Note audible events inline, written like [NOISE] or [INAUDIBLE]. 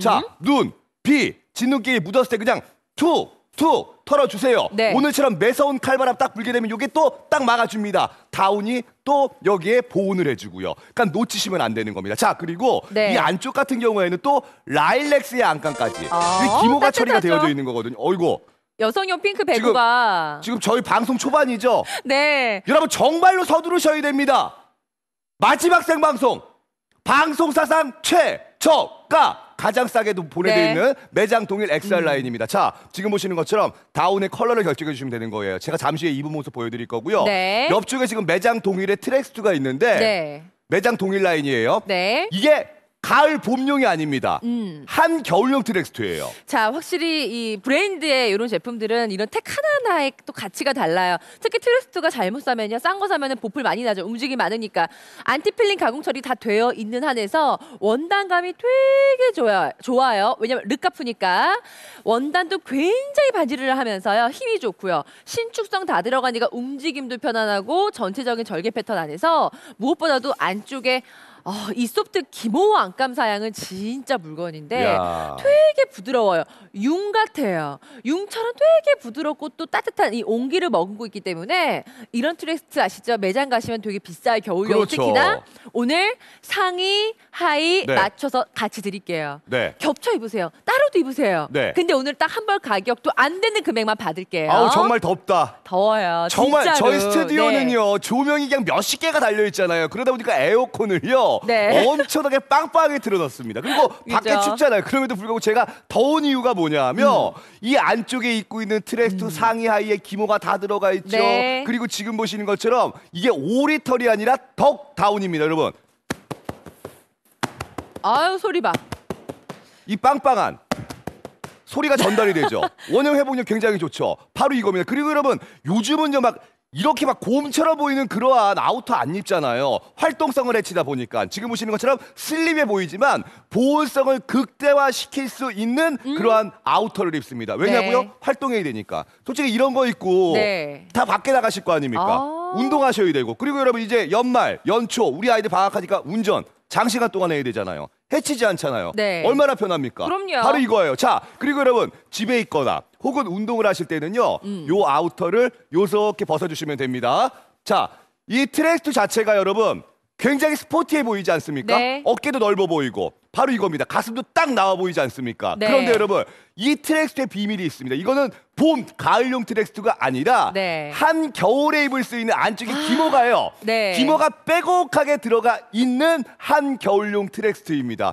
자, 음? 눈, 비, 진눈끼 묻었을 때 그냥 투, 투 털어주세요. 네. 오늘처럼 매서운 칼바람 딱 불게 되면 이게 또 딱 막아줍니다. 다운이 또 여기에 보온을 해주고요. 그러니까 놓치시면 안 되는 겁니다. 자, 그리고 네. 이 안쪽 같은 경우에는 또 라일렉스의 안감까지 아, 이 기모가 처리가 되어져 있는 거거든요. 어이구. 여성용 핑크 배구가 지금 저희 방송 초반이죠? [LAUGHS] 네. 여러분 정말로 서두르셔야 됩니다. 마지막 생방송 방송사상 최저가 가장 싸게도 보내드있는 네. 매장 동일 XR 음. 라인입니다. 자, 지금 보시는 것처럼 다운의 컬러를 결정해 주시면 되는 거예요. 제가 잠시 후에 입부 모습 보여드릴 거고요. 네. 옆쪽에 지금 매장 동일의 트랙스트가 있는데 네. 매장 동일 라인이에요. 네. 이게 가을 봄용이 아닙니다. 음. 한 겨울용 트랙스트예요. 자, 확실히 이 브랜드의 이런 제품들은 이런 택 하나하나의 또 가치가 달라요. 특히 트랙스트가 잘못 사면요, 싼 거 사면은 보풀 많이 나죠. 움직이 많으니까 안티필링 가공 처리 다 되어 있는 한에서 원단감이 되게 좋아, 좋아요. 왜냐면 르카프니까 원단도 굉장히 바지를 하면서요, 힘이 좋고요, 신축성 다 들어가니까 움직임도 편안하고 전체적인 절개 패턴 안에서 무엇보다도 안쪽에 아, 이 소프트 기모 안감 사양은 진짜 물건인데 야. 되게 부드러워요. 융 같아요. 융처럼 되게 부드럽고 또 따뜻한 이 온기를 머금고 있기 때문에 이런 트랙스 트 아시죠? 매장 가시면 되게 비싸요. 겨울용 그렇죠. 특히나 오늘 상의 하의 네. 맞춰서 같이 드릴게요. 네. 겹쳐 입으세요. 따로 한벌도 입으세요. 네. 근데 오늘 딱 한 벌 가격도 안 되는 금액만 받을게요. 아우 정말 덥다. 더워요. 정말 진짜로. 저희 스튜디오는요 네. 조명이 그냥 몇십 개가 달려 있잖아요. 그러다 보니까 에어컨을요 네. 엄청나게 빵빵하게 틀어놨습니다. 그리고 [LAUGHS] 밖에 춥잖아요. 그럼에도 불구하고 제가 더운 이유가 뭐냐면 음. 이 안쪽에 입고 있는 트레스 음. 상의 하의에 기모가 다 들어가 있죠. 네. 그리고 지금 보시는 것처럼 이게 오리털이 아니라 덕 다운입니다, 여러분. 아유 소리 봐. 이 빵빵한 소리가 전달이 되죠. 원형 회복력 굉장히 좋죠. 바로 이겁니다. 그리고 여러분 요즘은요 막 이렇게 막 곰처럼 보이는 그러한 아우터 안 입잖아요. 활동성을 해치다 보니까 지금 보시는 것처럼 슬림해 보이지만 보온성을 극대화시킬 수 있는 음. 그러한 아우터를 입습니다. 왜냐고요? 네. 활동해야 되니까. 솔직히 이런 거 입고 네. 다 밖에 나가실 거 아닙니까? 아 운동하셔야 되고 그리고 여러분 이제 연말, 연초 우리 아이들 방학하니까 운전 장시간 동안 해야 되잖아요. 해치지 않잖아요. 네. 얼마나 편합니까? 그럼요. 바로 이거예요. 자, 그리고 여러분 집에 있거나 혹은 운동을 하실 때는요. 음. 요 아우터를 요렇게 벗어주시면 됩니다. 자, 이 트랙스 자체가 여러분 굉장히 스포티해 보이지 않습니까? 네. 어깨도 넓어 보이고 바로 이겁니다. 가슴도 딱 나와 보이지 않습니까? 네. 그런데 여러분 이트랙스의 비밀이 있습니다. 이거는 봄, 가을용 트랙스가 아니라 네. 한 겨울에 입을 수 있는 안쪽에 기모가요. [GASPS] 네. 기모가 빼곡하게 들어가 있는 한 겨울용 트랙스입니다